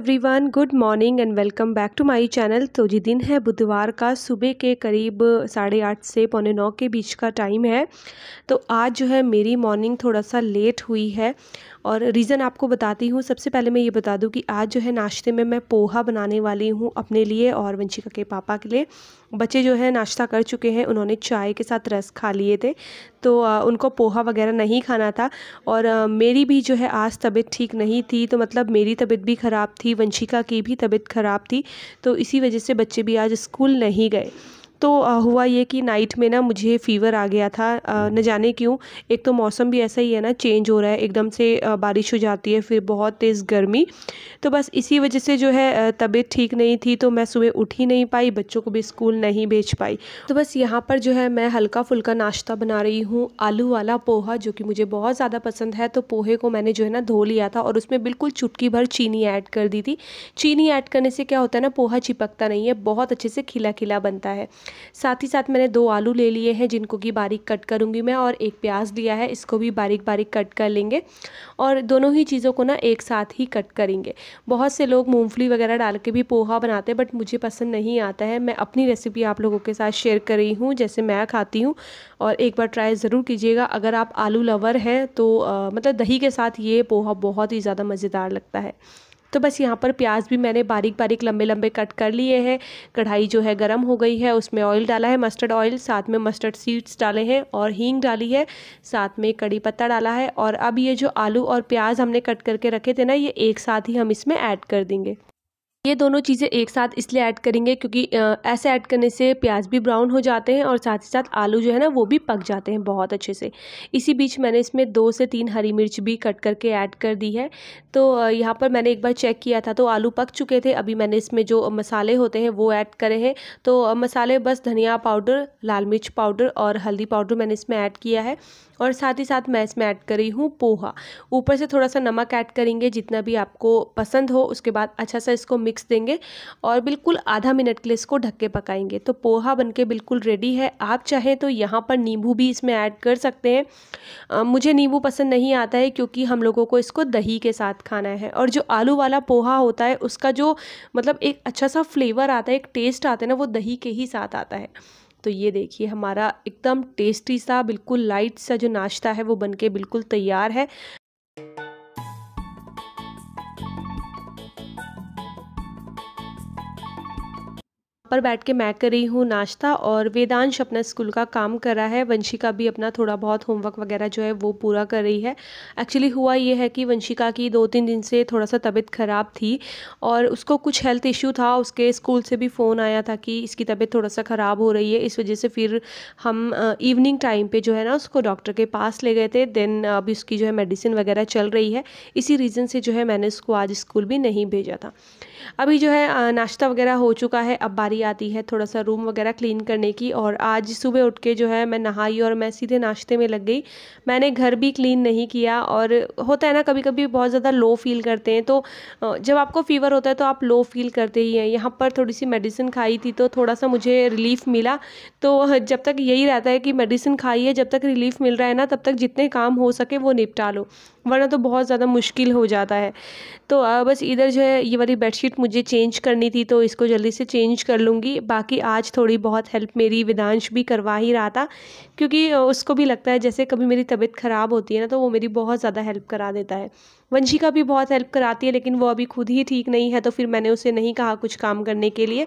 Everyone good morning and welcome back to my channel तो जी दिन है बुधवार का सुबह के करीब साढ़े आठ से पौने नौ के बीच का टाइम है तो आज जो है मेरी मॉर्निंग थोड़ा सा लेट हुई है और रीज़न आपको बताती हूँ सबसे पहले मैं ये बता दूँ कि आज जो है नाश्ते में मैं पोहा बनाने वाली हूँ अपने लिए और वंशिका के पापा के लिए बच्चे जो है नाश्ता कर चुके हैं उन्होंने चाय के साथ रस खा लिए थे तो आ, उनको पोहा वगैरह नहीं खाना था और आ, मेरी भी जो है आज तबीयत ठीक नहीं थी तो मतलब मेरी तबीयत भी ख़राब थी वंशिका की भी तबीयत ख़राब थी तो इसी वजह से बच्चे भी आज स्कूल नहीं गए तो हुआ ये कि नाइट में ना मुझे फ़ीवर आ गया था हम्म। न जाने क्यों एक तो मौसम भी ऐसा ही है ना चेंज हो रहा है एकदम से बारिश हो जाती है फिर बहुत तेज़ गर्मी तो बस इसी वजह से जो है तबीयत ठीक नहीं थी तो मैं सुबह उठ ही नहीं पाई बच्चों को भी स्कूल नहीं भेज पाई तो बस यहाँ पर जो है मैं हल्का फुल्का नाश्ता बना रही हूँ आलू वाला पोहा जो कि मुझे बहुत ज़्यादा पसंद है तो पोहे को मैंने जो है ना धो लिया था और उसमें बिल्कुल चुटकी भर चीनी ऐड कर दी थी चीनी ऐड करने से क्या होता है ना पोहा चिपकता नहीं है बहुत अच्छे से खिला खिला बनता है साथ ही साथ मैंने दो आलू ले लिए हैं जिनको कि बारीक कट करूँगी मैं और एक प्याज लिया है इसको भी बारीक बारीक कट कर लेंगे और दोनों ही चीज़ों को ना एक साथ ही कट करेंगे बहुत से लोग मूँगफली वगैरह डाल के भी पोहा बनाते हैं बट मुझे पसंद नहीं आता है मैं अपनी रेसिपी आप लोगों के साथ शेयर कर रही हूँ जैसे मैं खाती हूँ और एक बार ट्राई ज़रूर कीजिएगा अगर आप आलू लवर हैं तो आ, मतलब दही के साथ ये पोहा बहुत ही ज़्यादा मज़ेदार लगता है तो बस यहाँ पर प्याज भी मैंने बारीक बारीक लंबे लंबे कट कर लिए हैं कढ़ाई जो है गर्म हो गई है उसमें ऑयल डाला है मस्टर्ड ऑयल साथ में मस्टर्ड सीड्स डाले हैं और हींग डाली है साथ में कड़ी पत्ता डाला है और अब ये जो आलू और प्याज हमने कट करके रखे थे ना ये एक साथ ही हम इसमें ऐड कर देंगे ये दोनों चीज़ें एक साथ इसलिए ऐड करेंगे क्योंकि ऐसे ऐड करने से प्याज भी ब्राउन हो जाते हैं और साथ ही साथ आलू जो है ना वो भी पक जाते हैं बहुत अच्छे से इसी बीच मैंने इसमें दो से तीन हरी मिर्च भी कट करके ऐड कर दी है तो यहाँ पर मैंने एक बार चेक किया था तो आलू पक चुके थे अभी मैंने इसमें जो मसाले होते हैं वो ऐड करे हैं तो मसाले बस धनिया पाउडर लाल मिर्च पाउडर और हल्दी पाउडर मैंने इसमें ऐड किया है और साथ ही साथ मैं इसमें ऐड कर रही हूँ पोहा ऊपर से थोड़ा सा नमक ऐड करेंगे जितना भी आपको पसंद हो उसके बाद अच्छा सा इसको मिक्स देंगे और बिल्कुल आधा मिनट के लिए इसको ढक के पकाएंगे तो पोहा बनके बिल्कुल रेडी है आप चाहें तो यहाँ पर नींबू भी इसमें ऐड कर सकते हैं आ, मुझे नींबू पसंद नहीं आता है क्योंकि हम लोगों को इसको दही के साथ खाना है और जो आलू वाला पोहा होता है उसका जो मतलब एक अच्छा सा फ्लेवर आता है एक टेस्ट आता है ना वो दही के ही साथ आता है तो ये देखिए हमारा एकदम टेस्टी सा बिल्कुल लाइट सा जो नाश्ता है वो बनके बिल्कुल तैयार है पर बैठ के मैं कर रही हूँ नाश्ता और वेदांश अपना स्कूल का काम कर रहा है वंशिका भी अपना थोड़ा बहुत होमवर्क वगैरह जो है वो पूरा कर रही है एक्चुअली हुआ ये है कि वंशिका की दो तीन दिन से थोड़ा सा तबीयत ख़राब थी और उसको कुछ हेल्थ इश्यू था उसके स्कूल से भी फ़ोन आया था कि इसकी तबीयत थोड़ा सा ख़राब हो रही है इस वजह से फिर हम इवनिंग टाइम पर जो है ना उसको डॉक्टर के पास ले गए थे देन अभी उसकी जो है मेडिसिन वगैरह चल रही है इसी रीज़न से जो है मैंने उसको आज स्कूल भी नहीं भेजा था अभी जो है नाश्ता वगैरह हो चुका है अब बारी बारी आती है थोड़ा सा रूम वगैरह क्लीन करने की और आज सुबह उठ के जो है मैं नहाई और मैं सीधे नाश्ते में लग गई मैंने घर भी क्लीन नहीं किया और होता है ना कभी कभी बहुत ज़्यादा लो फील करते हैं तो जब आपको फ़ीवर होता है तो आप लो फील करते ही हैं यहाँ पर थोड़ी सी मेडिसिन खाई थी तो थोड़ा सा मुझे रिलीफ मिला तो जब तक यही रहता है कि मेडिसिन खाई है जब तक रिलीफ मिल रहा है ना तब तक जितने काम हो सके वो निपटा लो वरना तो बहुत ज़्यादा मुश्किल हो जाता है तो बस इधर जो है ये वाली बेडशीट मुझे चेंज करनी थी तो इसको जल्दी से चेंज कर लूँगी बाकी आज थोड़ी बहुत हेल्प मेरी वेदांश भी करवा ही रहा था क्योंकि उसको भी लगता है जैसे कभी मेरी तबीयत ख़राब होती है ना तो वो मेरी बहुत ज़्यादा हेल्प करा देता है वंशिका भी बहुत हेल्प कराती है लेकिन वो अभी खुद ही ठीक नहीं है तो फिर मैंने उसे नहीं कहा कुछ काम करने के लिए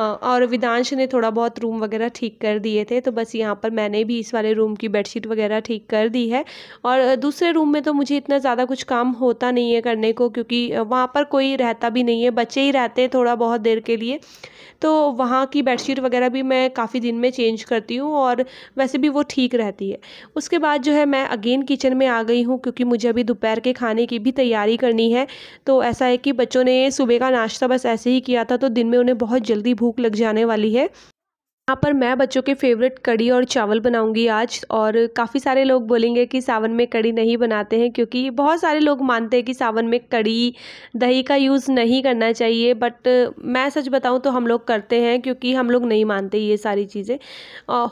और विदांश ने थोड़ा बहुत रूम वगैरह ठीक कर दिए थे तो बस यहाँ पर मैंने भी इस वाले रूम की बेडशीट वगैरह ठीक कर दी है और दूसरे रूम में तो मुझे इतना ज़्यादा कुछ काम होता नहीं है करने को क्योंकि वहाँ पर कोई रहता भी नहीं है बच्चे ही रहते हैं थोड़ा बहुत देर के लिए तो वहाँ की बेडशीट वगैरह भी मैं काफ़ी दिन में चेंज करती हूँ और वैसे भी वो ठीक रहती है उसके बाद जो है मैं अगेन किचन में आ गई हूँ क्योंकि मुझे अभी दोपहर के खाने की भी तैयारी करनी है तो ऐसा है कि बच्चों ने सुबह का नाश्ता बस ऐसे ही किया था तो दिन में उन्हें बहुत जल्दी भूख लग जाने वाली है यहाँ पर मैं बच्चों के फेवरेट कड़ी और चावल बनाऊंगी आज और काफ़ी सारे लोग बोलेंगे कि सावन में कड़ी नहीं बनाते हैं क्योंकि बहुत सारे लोग मानते हैं कि सावन में कड़ी दही का यूज़ नहीं करना चाहिए बट मैं सच बताऊं तो हम लोग करते हैं क्योंकि हम लोग नहीं मानते ये सारी चीज़ें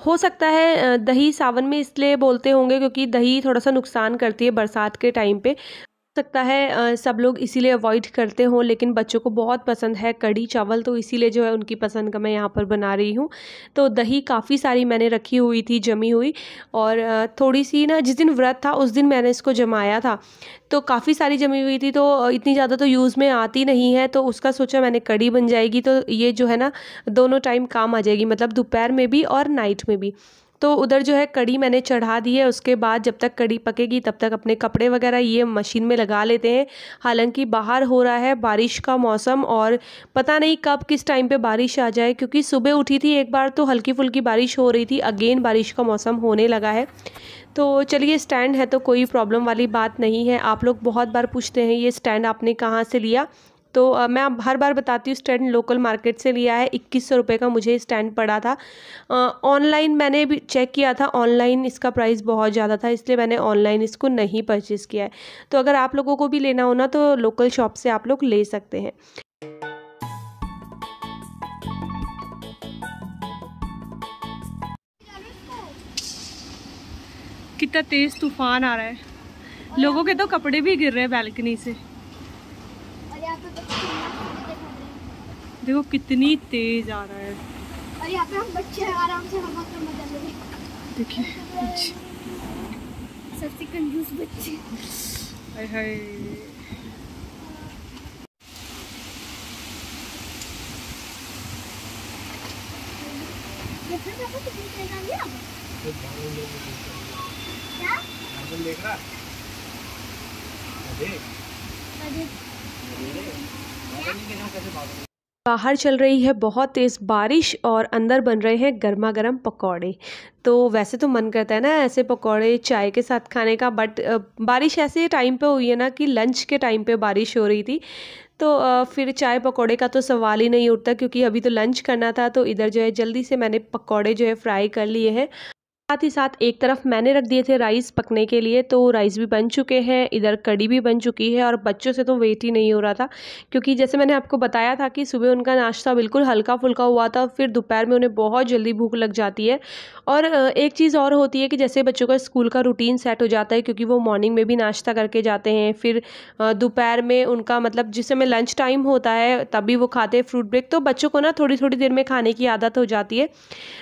हो सकता है दही सावन में इसलिए बोलते होंगे क्योंकि दही थोड़ा सा नुकसान करती है बरसात के टाइम पर सकता है सब लोग इसीलिए अवॉइड करते हों लेकिन बच्चों को बहुत पसंद है कड़ी चावल तो इसीलिए जो है उनकी पसंद का मैं यहाँ पर बना रही हूँ तो दही काफ़ी सारी मैंने रखी हुई थी जमी हुई और थोड़ी सी ना जिस दिन व्रत था उस दिन मैंने इसको जमाया था तो काफ़ी सारी जमी हुई थी तो इतनी ज़्यादा तो यूज़ में आती नहीं है तो उसका सोचा मैंने कड़ी बन जाएगी तो ये जो है ना दोनों टाइम काम आ जाएगी मतलब दोपहर में भी और नाइट में भी तो उधर जो है कड़ी मैंने चढ़ा दी है उसके बाद जब तक कड़ी पकेगी तब तक अपने कपड़े वगैरह ये मशीन में लगा लेते हैं हालांकि बाहर हो रहा है बारिश का मौसम और पता नहीं कब किस टाइम पे बारिश आ जाए क्योंकि सुबह उठी थी एक बार तो हल्की फुल्की बारिश हो रही थी अगेन बारिश का मौसम होने लगा है तो चलिए स्टैंड है तो कोई प्रॉब्लम वाली बात नहीं है आप लोग बहुत बार पूछते हैं ये स्टैंड आपने कहाँ से लिया तो आ, मैं आप हर बार बताती हूँ स्टैंड लोकल मार्केट से लिया है इक्कीस सौ रुपये का मुझे स्टैंड पड़ा था ऑनलाइन मैंने भी चेक किया था ऑनलाइन इसका प्राइस बहुत ज़्यादा था इसलिए मैंने ऑनलाइन इसको नहीं परचेज़ किया है तो अगर आप लोगों को भी लेना हो ना तो लोकल शॉप से आप लोग ले सकते हैं कितना तेज़ तूफान आ रहा है लोगों के तो कपड़े भी गिर रहे हैं बैल्कनी से देखो कितनी तेज आ रहा है और यहाँ पे हम बच्चे आराम से हवा का मजा ले देखिए सबसे कंजूस बच्चे हाय हाय देख रहा अरे अरे बाहर चल रही है बहुत तेज़ बारिश और अंदर बन रहे हैं गर्मा गर्म पकौड़े तो वैसे तो मन करता है ना ऐसे पकौड़े चाय के साथ खाने का बट बारिश ऐसे टाइम पे हुई है ना कि लंच के टाइम पे बारिश हो रही थी तो फिर चाय पकौड़े का तो सवाल ही नहीं उठता क्योंकि अभी तो लंच करना था तो इधर जो है जल्दी से मैंने पकौड़े जो है फ्राई कर लिए हैं साथ ही साथ एक तरफ मैंने रख दिए थे राइस पकने के लिए तो राइस भी बन चुके हैं इधर कड़ी भी बन चुकी है और बच्चों से तो वेट ही नहीं हो रहा था क्योंकि जैसे मैंने आपको बताया था कि सुबह उनका नाश्ता बिल्कुल हल्का फुल्का हुआ था फिर दोपहर में उन्हें बहुत जल्दी भूख लग जाती है और एक चीज़ और होती है कि जैसे बच्चों का स्कूल का रूटीन सेट हो जाता है क्योंकि वो मॉर्निंग में भी नाश्ता करके जाते हैं फिर दोपहर में उनका मतलब जिस समय लंच टाइम होता है तभी वो खाते फ्रूट ब्रेक तो बच्चों को ना थोड़ी थोड़ी देर में खाने की आदत हो जाती है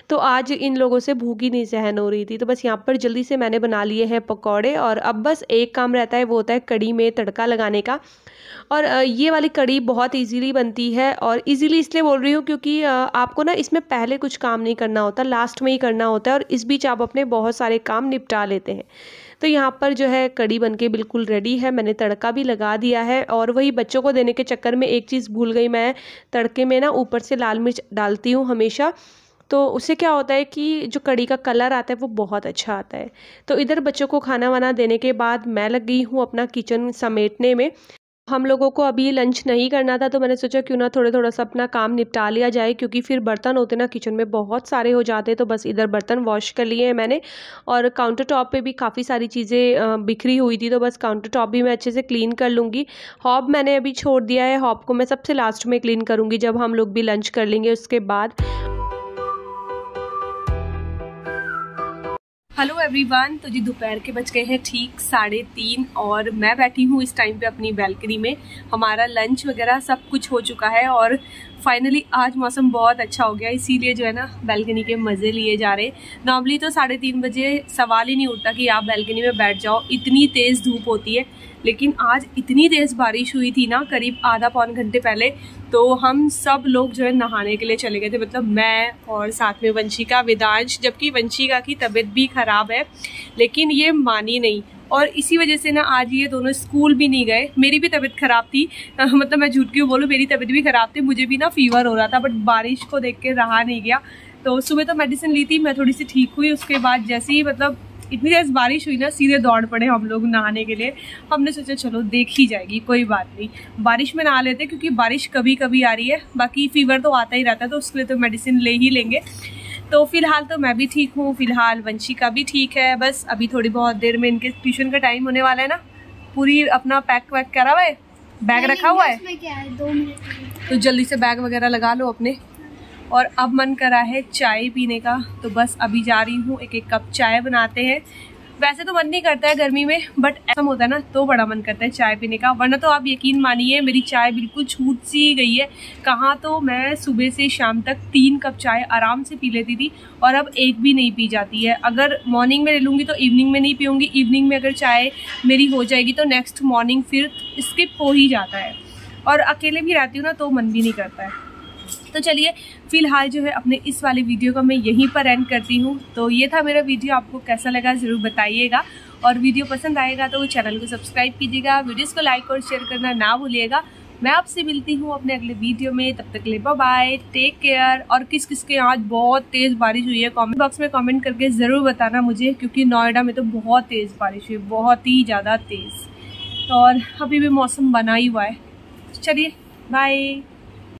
तो आज इन लोगों से भूख ही नहीं सहन बन हो रही थी तो बस यहाँ पर जल्दी से मैंने बना लिए हैं पकौड़े और अब बस एक काम रहता है वो होता है कड़ी में तड़का लगाने का और ये वाली कड़ी बहुत इजीली बनती है और इजीली इसलिए बोल रही हूँ क्योंकि आपको ना इसमें पहले कुछ काम नहीं करना होता लास्ट में ही करना होता है और इस बीच आप अपने बहुत सारे काम निपटा लेते हैं तो यहाँ पर जो है कड़ी बनके बिल्कुल रेडी है मैंने तड़का भी लगा दिया है और वही बच्चों को देने के चक्कर में एक चीज़ भूल गई मैं तड़के में ना ऊपर से लाल मिर्च डालती हूँ हमेशा तो उससे क्या होता है कि जो कड़ी का कलर आता है वो बहुत अच्छा आता है तो इधर बच्चों को खाना वाना देने के बाद मैं लग गई हूँ अपना किचन समेटने में हम लोगों को अभी लंच नहीं करना था तो मैंने सोचा क्यों ना थोड़ा थोड़ा सा अपना काम निपटा लिया जाए क्योंकि फिर बर्तन होते ना किचन में बहुत सारे हो जाते तो बस इधर बर्तन वॉश कर लिए हैं मैंने और काउंटर टॉप पर भी काफ़ी सारी चीज़ें बिखरी हुई थी तो बस काउंटर टॉप भी मैं अच्छे से क्लीन कर लूँगी हॉब मैंने अभी छोड़ दिया है हॉब को मैं सबसे लास्ट में क्लीन करूँगी जब हम लोग भी लंच कर लेंगे उसके बाद हेलो एवरीवन तो जी दोपहर के बज गए हैं ठीक साढ़े तीन और मैं बैठी हूँ इस टाइम पे अपनी बैल्कनी में हमारा लंच वगैरह सब कुछ हो चुका है और फाइनली आज मौसम बहुत अच्छा हो गया इसीलिए जो है ना बैल्कनी के मज़े लिए जा रहे नॉर्मली तो साढ़े तीन बजे सवाल ही नहीं उठता कि आप बैल्कनी में बैठ जाओ इतनी तेज़ धूप होती है लेकिन आज इतनी तेज़ बारिश हुई थी ना करीब आधा पौन घंटे पहले तो हम सब लोग जो है नहाने के लिए चले गए थे मतलब मैं और साथ में वंशिका वेदांश जबकि वंशिका की तबीयत भी ख़राब है लेकिन ये मानी नहीं और इसी वजह से ना आज ये दोनों स्कूल भी नहीं गए मेरी भी तबीयत ख़राब थी मतलब मैं झूठ क्यों बोलूँ मेरी तबीयत भी ख़राब थी मुझे भी ना फीवर हो रहा था बट बारिश को देख के रहा नहीं गया तो सुबह तो मेडिसिन ली थी मैं थोड़ी सी ठीक हुई उसके बाद जैसे ही मतलब इतनी तेज बारिश हुई ना सीधे दौड़ पड़े हम लोग नहाने के लिए हमने सोचा चलो देख ही जाएगी कोई बात नहीं बारिश में नहा लेते क्योंकि बारिश कभी कभी आ रही है बाकी फीवर तो आता ही रहता है तो उसके लिए तो मेडिसिन ले ही लेंगे तो फिलहाल तो मैं भी ठीक हूँ फिलहाल वंशी का भी ठीक है बस अभी थोड़ी बहुत देर में इनके ट्यूशन का टाइम होने वाला है ना पूरी अपना पैक वैक करा हुआ है बैग रखा हुआ है तो जल्दी से बैग वगैरह लगा लो अपने और अब मन करा है चाय पीने का तो बस अभी जा रही हूँ एक एक कप चाय बनाते हैं वैसे तो मन नहीं करता है गर्मी में बट ऐसा होता है ना तो बड़ा मन करता है चाय पीने का वरना तो आप यकीन मानिए मेरी चाय बिल्कुल छूट सी गई है कहाँ तो मैं सुबह से शाम तक तीन कप चाय आराम से पी लेती थी और अब एक भी नहीं पी जाती है अगर मॉर्निंग में ले लूँगी तो इवनिंग में नहीं पीऊँगी इवनिंग में अगर चाय मेरी हो जाएगी तो नेक्स्ट मॉर्निंग फिर स्किप हो ही जाता है और अकेले भी रहती हूँ ना तो मन भी नहीं करता है तो चलिए फ़िलहाल जो है अपने इस वाले वीडियो को मैं यहीं पर एंड करती हूँ तो ये था मेरा वीडियो आपको कैसा लगा ज़रूर बताइएगा और वीडियो पसंद आएगा तो चैनल को सब्सक्राइब कीजिएगा वीडियोज़ को लाइक और शेयर करना ना भूलिएगा मैं आपसे मिलती हूँ अपने अगले वीडियो में तब तक ले बाय टेक केयर और किस किस के आज बहुत तेज़ बारिश हुई है कमेंट बॉक्स में कमेंट करके ज़रूर बताना मुझे क्योंकि नोएडा में तो बहुत तेज़ बारिश हुई बहुत ही ज़्यादा तेज़ तो और अभी भी मौसम बना ही हुआ है चलिए बाय